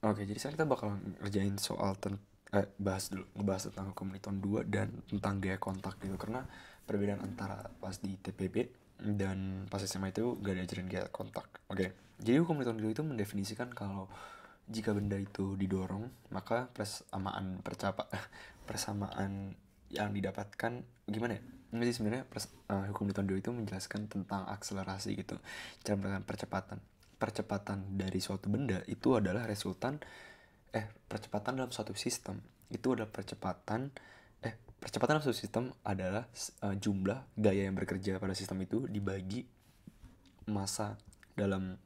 Oke, jadi sekarang kita bakal ngerjain soal ten eh, bahas dulu ngebahas tentang hukum Newton 2 dan tentang gaya kontak gitu karena perbedaan antara pas di TPB dan pas SMA itu gak diajarin gaya kontak. Oke. Jadi hukum Newton 2 itu mendefinisikan kalau jika benda itu didorong, maka persamaan percapa persamaan yang didapatkan gimana ya? Jadi sebenarnya pers, uh, hukum Newton 2 itu menjelaskan tentang akselerasi gitu, cara melakukan percepatan percepatan dari suatu benda itu adalah resultan eh percepatan dalam suatu sistem itu adalah percepatan eh percepatan dalam suatu sistem adalah uh, jumlah gaya yang bekerja pada sistem itu dibagi masa dalam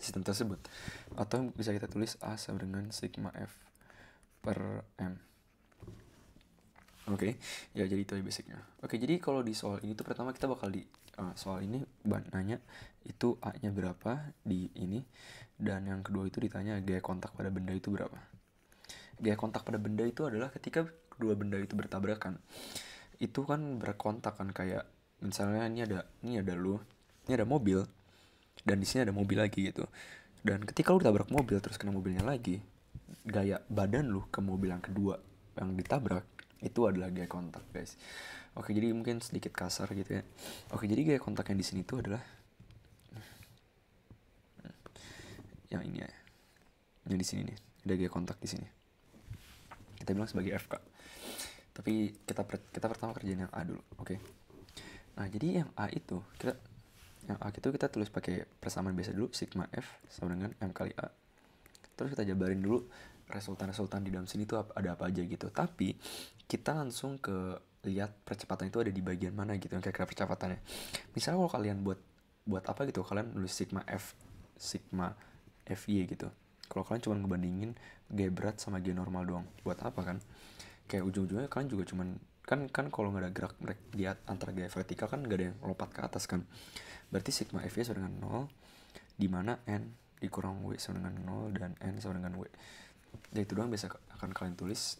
sistem tersebut atau bisa kita tulis A sama dengan sigma F per M Oke, okay. ya jadi itu basicnya. Oke, okay, jadi kalau di soal ini tuh pertama kita bakal di uh, soal ini nanya itu A nya berapa di ini dan yang kedua itu ditanya gaya kontak pada benda itu berapa gaya kontak pada benda itu adalah ketika dua benda itu bertabrakan itu kan berkontak kan kayak misalnya ini ada ini ada lu ini ada mobil dan di sini ada mobil lagi gitu dan ketika lu tabrak mobil terus kena mobilnya lagi gaya badan lu ke mobil yang kedua yang ditabrak itu adalah gaya kontak guys oke jadi mungkin sedikit kasar gitu ya oke jadi gaya kontak yang di sini itu adalah yang ini ya yang di sini nih ada gaya kontak di sini kita bilang sebagai FK tapi kita per, kita pertama kerjain yang A dulu oke okay? nah jadi yang A itu kita yang A itu kita tulis pakai persamaan biasa dulu sigma F sama dengan M kali A terus kita jabarin dulu resultan-resultan di dalam sini itu ada apa aja gitu tapi kita langsung ke lihat percepatan itu ada di bagian mana gitu yang kira-kira percepatannya misalnya kalau kalian buat buat apa gitu kalian nulis sigma f sigma f fy gitu kalau kalian cuma ngebandingin gebrat berat sama ge normal doang buat apa kan kayak ujung-ujungnya kalian juga cuman kan kan kalau nggak ada gerak mereka di antara gaya vertikal kan nggak ada yang lompat ke atas kan berarti sigma f fy sama dengan 0 di mana n dikurang w sama dengan 0 dan n sama dengan w jadi ya itu doang biasa akan kalian tulis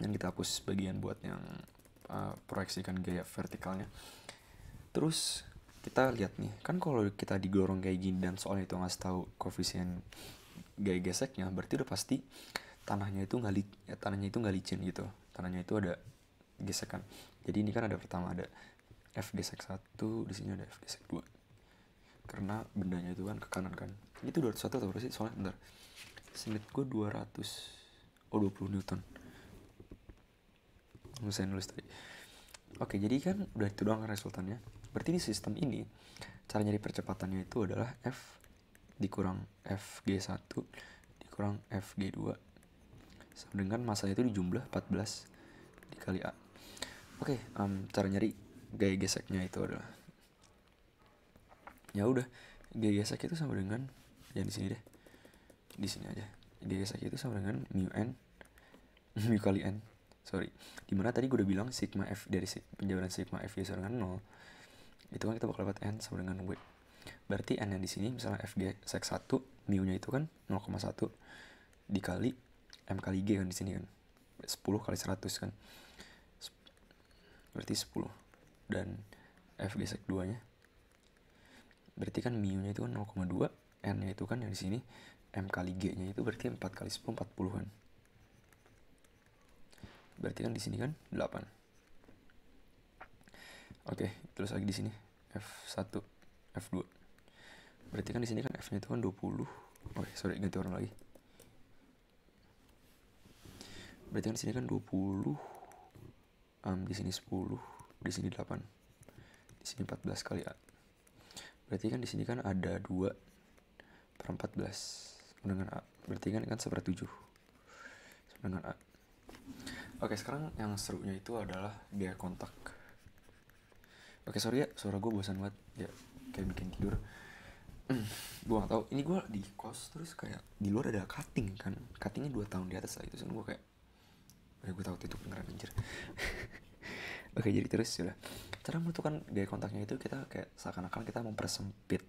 dan kita hapus bagian buat yang uh, proyeksikan gaya vertikalnya terus kita lihat nih kan kalau kita digorong kayak gini dan soalnya itu nggak tahu koefisien gaya geseknya berarti udah pasti tanahnya itu nggak ya, tanahnya itu nggak licin gitu tanahnya itu ada gesekan jadi ini kan ada pertama ada f gesek satu di sini ada f gesek dua karena bendanya itu kan ke kanan kan ini tuh 201 atau berapa sih soalnya bentar Senit gue 200 oh 20 newton saya nulis tadi. oke jadi kan udah itu doang kan resultannya berarti di sistem ini cara nyari percepatannya itu adalah f dikurang fg1 dikurang fg2 sama dengan masa itu dijumlah 14 dikali a oke um, cara nyari gaya geseknya itu adalah ya udah gaya gesek itu sama dengan yang di sini deh di sini aja gaya gesek itu sama dengan mu n mu kali n sorry dimana tadi gue udah bilang sigma f dari penjabaran sigma f sama dengan 0 itu kan kita bakal dapat n sama dengan w berarti n yang di sini misalnya f g sek 1 mu nya itu kan 0,1 dikali m kali g kan di sini kan 10 kali 100 kan berarti 10 dan f g sek 2 nya berarti kan mu nya itu kan 0,2 n nya itu kan yang di sini m kali g nya itu berarti 4 kali 10 40 kan Berarti kan di sini kan 8. Oke, terus lagi di sini F1, F2. Berarti kan di sini kan F-nya itu kan 20. Oke, iya, sorry ganti orang lagi. Berarti kan di sini kan 20 um, di sini 10, di sini 8. Di sini 14 kali A. Berarti kan di sini kan ada 2 per 14 dengan A. Berarti kan kan 1/7 dengan A. Oke sekarang yang serunya itu adalah biaya kontak. Oke sorry ya suara gue bosan banget ya kayak bikin tidur. Mm, gue gak tau ini gue di kos terus kayak di luar ada cutting kan cuttingnya dua tahun di atas lah itu gue kayak Kayak eh, gue tau itu pengeran anjir Oke jadi terus sudah cara menentukan gaya kontaknya itu kita kayak seakan-akan kita mempersempit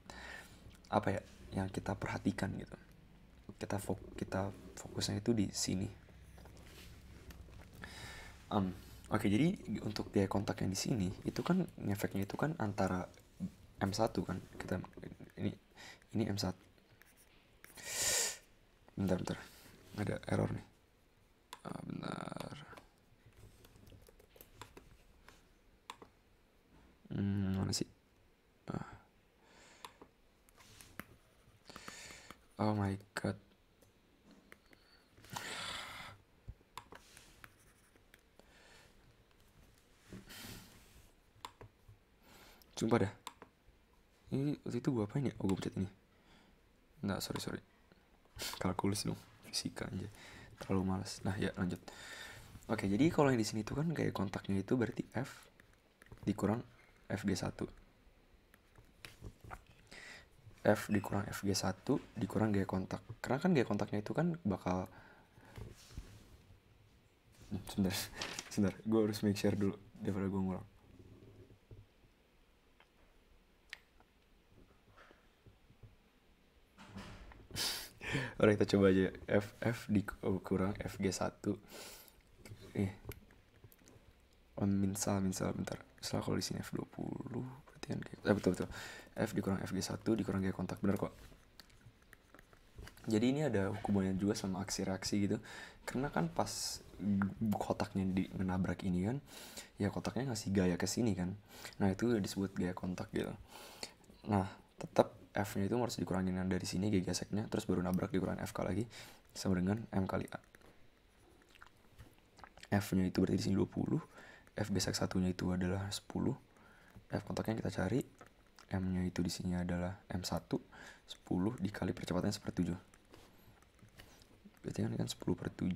apa ya yang kita perhatikan gitu kita fok kita fokusnya itu di sini Um, Oke, okay, jadi untuk biaya kontak yang di sini itu kan efeknya itu kan antara M1 kan. Kita ini ini M1. Bentar, bentar. Ada error nih. Ah, benar. Hmm, mana sih? Ah. Oh my Sumpah dah. Ini waktu itu gue apain ya? Oh gue pencet ini. Nggak, sorry, sorry. Kalkulus dong. Fisika aja. Terlalu males Nah ya lanjut. Oke, jadi kalau yang di sini tuh kan kayak kontaknya itu berarti F dikurang FG1. F dikurang FG1 dikurang gaya kontak. Karena kan gaya kontaknya itu kan bakal... Hmm, sebentar, sebentar. Gue harus make sure dulu daripada gue ngulang. Orang kita coba aja F F dikurang oh, g satu eh on minsal minsal bentar salah kalau di sini F20 berarti kan eh, betul betul F dikurang f g satu dikurang gaya kontak benar kok jadi ini ada hubungannya juga sama aksi reaksi gitu karena kan pas kotaknya di menabrak ini kan ya kotaknya ngasih gaya ke sini kan nah itu disebut gaya kontak gitu nah tetap F-nya itu harus dikurangin dari sini gigaseknya terus baru nabrak dikurangin FK lagi sama dengan M kali A. F-nya itu berarti di sini 20, F besek satunya itu adalah 10. F kontaknya kita cari M-nya itu di sini adalah M1 10 dikali percepatannya 1/7, Berarti kan kan 10 per 7.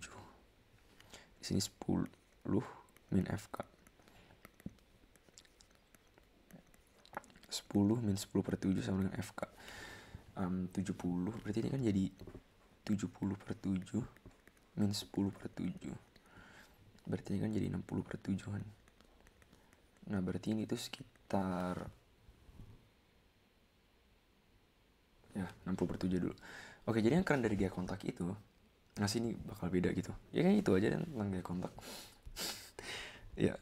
Di sini 10 min FK 10 min 10 per 7 sama dengan FK um, 70 berarti ini kan jadi 70 per 7 min 10 per 7 berarti ini kan jadi 60 per 7 kan nah berarti ini tuh sekitar ya 60 per 7 dulu oke jadi yang keren dari gaya kontak itu nah sini bakal beda gitu ya kayak itu aja dan tentang gaya kontak ya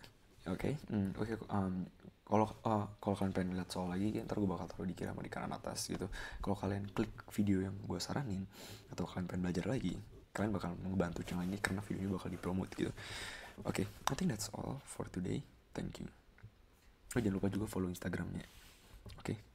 Oke, okay. hmm, oke. Okay. Um, kalau uh, kalau kalian pengen lihat soal lagi, ntar gue bakal taruh di kiri sama di kanan atas gitu. Kalau kalian klik video yang gue saranin atau kalian pengen belajar lagi, kalian bakal membantu channel ini karena videonya bakal dipromot gitu. Oke, okay. I think that's all for today. Thank you. Oh, jangan lupa juga follow Instagramnya. Oke. Okay.